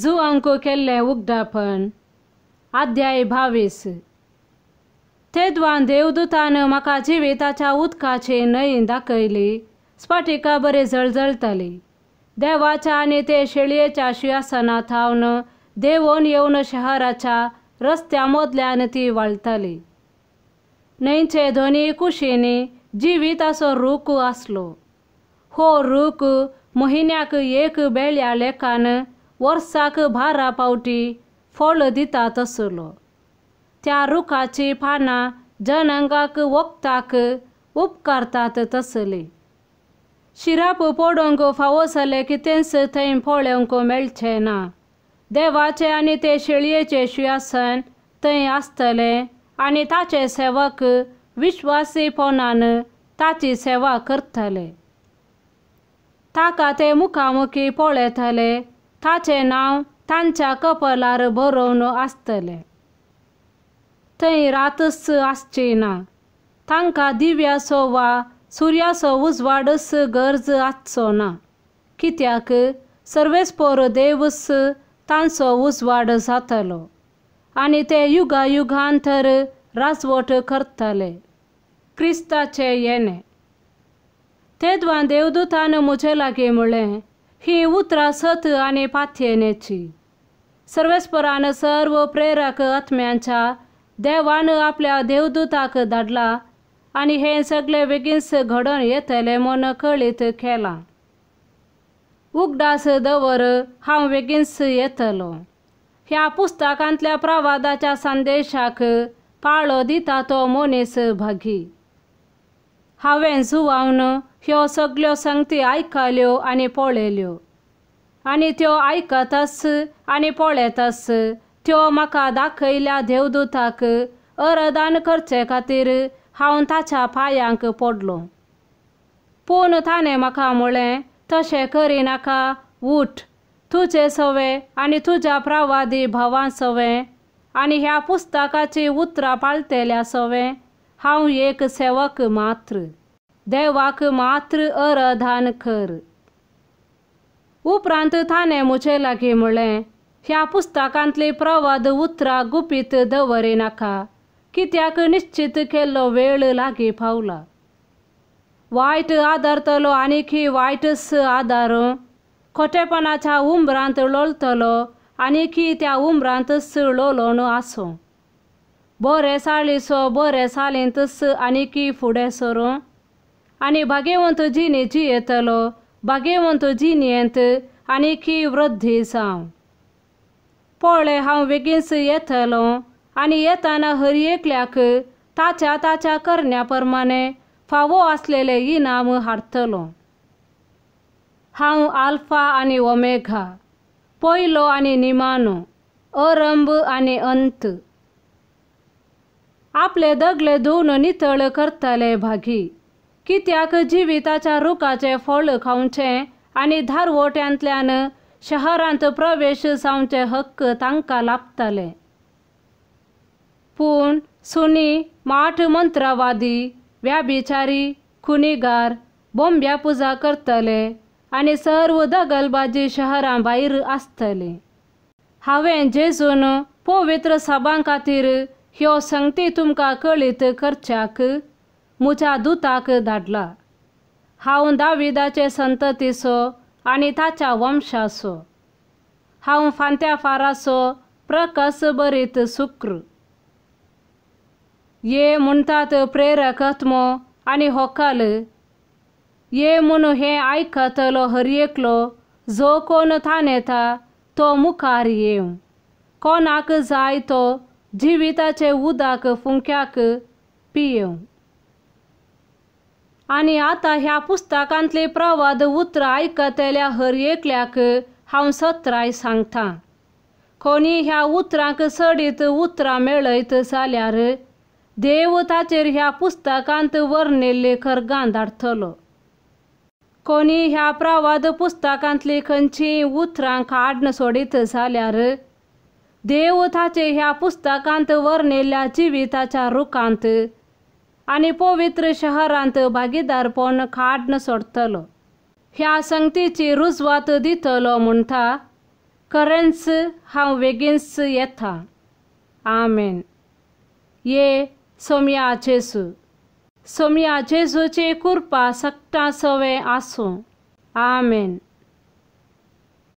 जू अंको केल्लें उगडापण अध्याय भावीस तेदवान देवदूतान म्हाका जिविताच्या उदकाचे न्हंय दाखयली स्फटिका बरे जळजळतली देवाच्या आनी ते शेळयेच्या शियासनांत हावन देवोन येवन शहराच्या रस्त्या मोदल्यान ती वाळताली न्हंयचे ध्वनी कुशीनी जिवीत असो रूख आसलो हो रूख म्हयन्याक एक बेळ्या लेखान वर्साक भारा पावटी फळ दितात तसलो। त्या रुखाची पानां जनांगाक वखदाक उपकारतात तसले शिराप पोडोंक फावोसले की तेंस थंय फळोंक मेळचे ना देवाचे आणि ते शेळयेचे सुयासन थंय आसतले आणि ताचे सेवक विश्वासी ताची सेवा करतले ताका ते मुखामुखी पळयतले ताचें नाव तांच्या कपलार बरोवन आसतलें थंय रातस आसची ना तांकां दिव्याचो वा सुर्याचो उजवाडस गरज आसचो ना कित्याक सर्वेस्पोर देवस तांचो उजवाड जातलो आनी ते युगा युगांतर राजवट करतले क्रिस्ताचें येणें तेदवा देवदूतान म्हजे लागीं म्हणलें ही उतरा सत आणि पाथ्येनेची सर्वेस्परान सर्व प्रेरक आत्म्यांच्या देवान आपल्या देवदूताक धाडला आणि हे सगळे बेगीनच घडोवन येतले मन कळीत केला उगडास दवर हांव बेगीनच येतलो ह्या पुस्तकांतल्या प्रवादाच्या संदेशाक पाळो दिता तो मोनीस भागी हांवें जुवावन ह्यो सगल्यो संगती आयकल्यो आनी पळयल्यो आनी त्यो आयकतस आनी पळयतस त्यो म्हाका दाखयल्या देवदूताक अरदान करचे खातीर हांव ताच्या पांयांक पडलो पूण ताणें म्हाका म्हळें तशें करिनाका उठ तुजे सवें आनी तुज्या प्रवादी भावां सवें आनी ह्या पुस्तकाची उतरां पाळतेल्या सवें हांव एक सेवक मात्र देवाक मात्र अरधान कर उपरांत थाने म्हजे लागे म्हळे ह्या पुस्तकांतले प्रवाद उतरां गुपीत दवरिनाका कित्याक निश्चित केल्लो वेळ लागे पावला वायट आदारतलो आनीकय वायट स आदार खोटेपणाच्या उमरांत लोलतलो आनीकी त्या उमरांत स आसूं बरें साळिसो बरें आनी की फुडें सरूं आनी भाग्यवंत जिणेची येतलो भाग्यवंत आनी की वृद्धी जावं पोळे हांव बेगीनच येतलो आनी येताना हर एकल्याक ताच्या ताच्या करण्या प्रमाणे फावो आसलेले इनाम हाडटलो हांव आल्फा आनी ओमेघा पयलो आनी निमानो अरंब आनी अंत आपले दगले धुवून नितळ करतले भागी कित्याक जिविताच्या रुखाचे फळ खावचे आणि धारवोट्यांतल्यान शहरांत प्रवेश जावचे हक्क तांकां लाभतले पूण सुनी माठ मंत्रवादी व्याभिचारी खुनीगार बोंब्या पुजा करतले आणि सर्व दगलबाजी शहरां भायर आसतले हांवें जेजून पवित्र सभां खातीर ह्यो संगती तुमकां कळीत करच्याक म्हज्या दुताक धाडला हांव दाविदाचे संततीचो आनी ताच्या वंशाचो हांव फांत्या फारासो प्रकस बरीत सुक्र ये म्हणटात प्रेरकत्मो आनी होकाल ये म्हूण हे आयकतलो हरयेकलो जो कोण थानेता तो मुखार येव कोणाक जाय तो जीविताचे उदक फुंक्याक पियेव आणि आता ह्या पुस्तकांतले प्रवाद उतरां ऐकतल्या हर एकल्याक हांव सत्राय सांगता कोणी ह्या उतरांक सडीत उतरां मेळयत जाल्यार देव ताचेर ह्या पुस्तकांत वर्णिल्ले खरगां धाडटलो कोणी ह्या प्रवाद पुस्तकांतली खंयचीं उतरां काडन सोडीत जाल्यार देवथाचे ह्या पुस्तकांत वर्णिल्या जीविताच्या रुखांत आणि पवित्र शहरांत भागीदारपण खाडन सोडतलो ह्या संगतीची रुजवात दितलो म्हणटा करन्स हांव वेगिन्स येता आमेन ये सोम्या जेजू सोमया जेजूचे कुर्पा सक्ता सवे आसूं आमेन